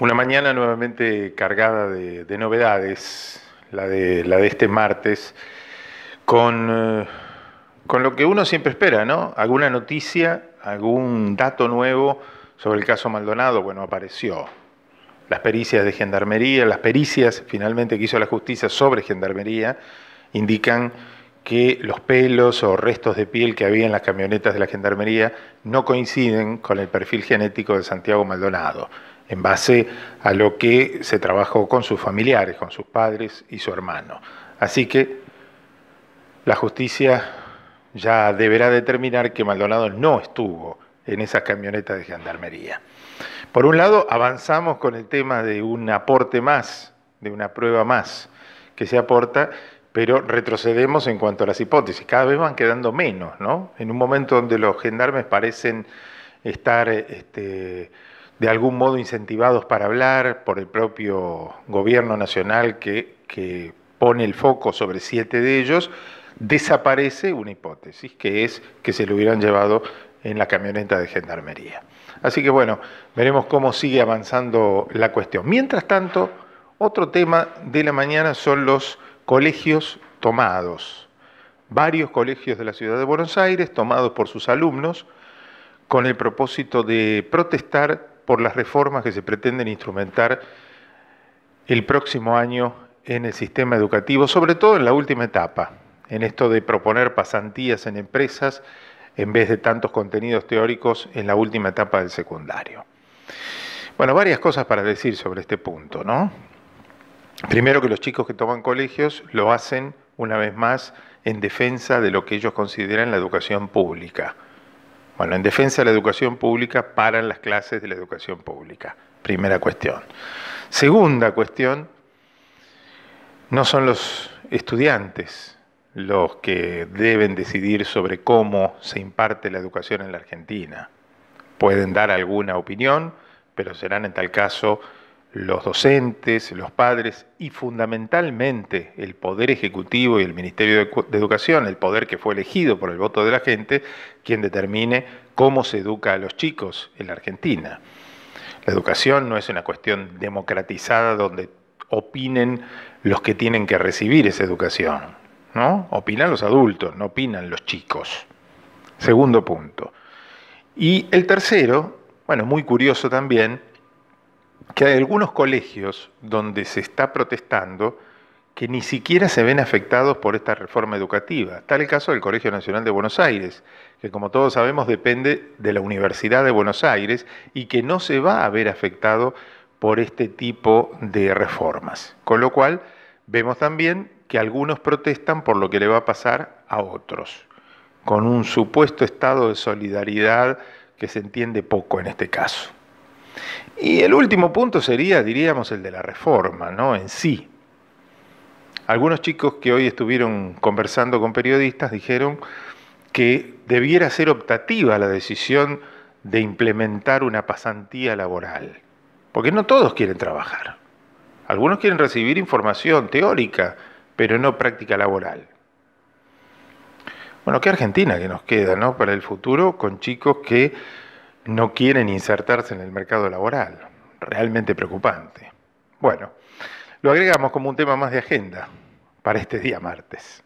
Una mañana nuevamente cargada de, novedades, la de, este martes, con, eh, con, lo que uno siempre espera, ¿no? Alguna noticia, algún dato nuevo sobre el caso Maldonado, bueno, apareció. Las pericias de gendarmería, las pericias finalmente que hizo la justicia sobre gendarmería, indican que los pelos o restos de piel que había en las camionetas de la gendarmería no coinciden con el perfil genético de Santiago Maldonado en base a lo que se trabajó con sus familiares, con sus padres y su hermano. Así que la justicia ya deberá determinar que Maldonado no estuvo en esas camioneta de gendarmería. Por un lado, avanzamos con el tema de un aporte más, de una prueba más que se aporta, pero retrocedemos en cuanto a las hipótesis. Cada vez van quedando menos, ¿no? En un momento donde los gendarmes parecen estar este, de algún modo incentivados para hablar por el propio gobierno nacional que, pone el foco sobre siete de ellos, desaparece una hipótesis, que es que se lo hubieran llevado en la camioneta de gendarmería. Así que bueno, veremos cómo sigue avanzando la cuestión. Mientras tanto, otro tema de la mañana son los colegios tomados. Varios colegios de la ciudad de Buenos Aires tomados por sus alumnos con el propósito de protestar por las reformas que se pretenden instrumentar el próximo año en el sistema educativo, sobre todo en la última etapa, en esto de proponer pasantías en empresas en vez de tantos contenidos teóricos en la última etapa del secundario. Bueno, varias cosas para decir sobre este punto, ¿no? Primero que los chicos que toman colegios lo hacen, una vez más, en defensa de lo que ellos consideran la educación pública. Bueno, en defensa de la educación pública, paran las clases de la educación pública. Primera cuestión. Segunda cuestión, no son los estudiantes los que deben decidir sobre cómo se imparte la educación en la Argentina. Pueden dar alguna opinión, pero serán en tal caso los docentes, los padres y fundamentalmente el Poder Ejecutivo y el Ministerio de Educación, el poder que fue elegido por el voto de la gente, quien determine cómo se educa a los chicos en la Argentina. La educación no es una cuestión democratizada donde opinen los que tienen que recibir esa educación, ¿no? Opinan los adultos, no opinan los chicos. Segundo punto. Y el tercero, bueno, muy curioso también, que hay algunos colegios donde se está protestando que ni siquiera se ven afectados por esta reforma educativa. Está el caso del Colegio Nacional de Buenos Aires, que como todos sabemos depende de la Universidad de Buenos Aires y que no se va a ver afectado por este tipo de reformas. Con lo cual, vemos también que algunos protestan por lo que le va a pasar a otros, con un supuesto estado de solidaridad que se entiende poco en este caso. Y el último punto sería, diríamos, el de la reforma, ¿no? En sí. Algunos chicos que hoy estuvieron conversando con periodistas dijeron que debiera ser optativa la decisión de implementar una pasantía laboral, porque no todos quieren trabajar. Algunos quieren recibir información teórica, pero no práctica laboral. Bueno, qué Argentina que nos queda, ¿no? Para el futuro, con chicos que no quieren insertarse en el mercado laboral. Realmente preocupante. Bueno, lo agregamos como un tema más de agenda para este día martes.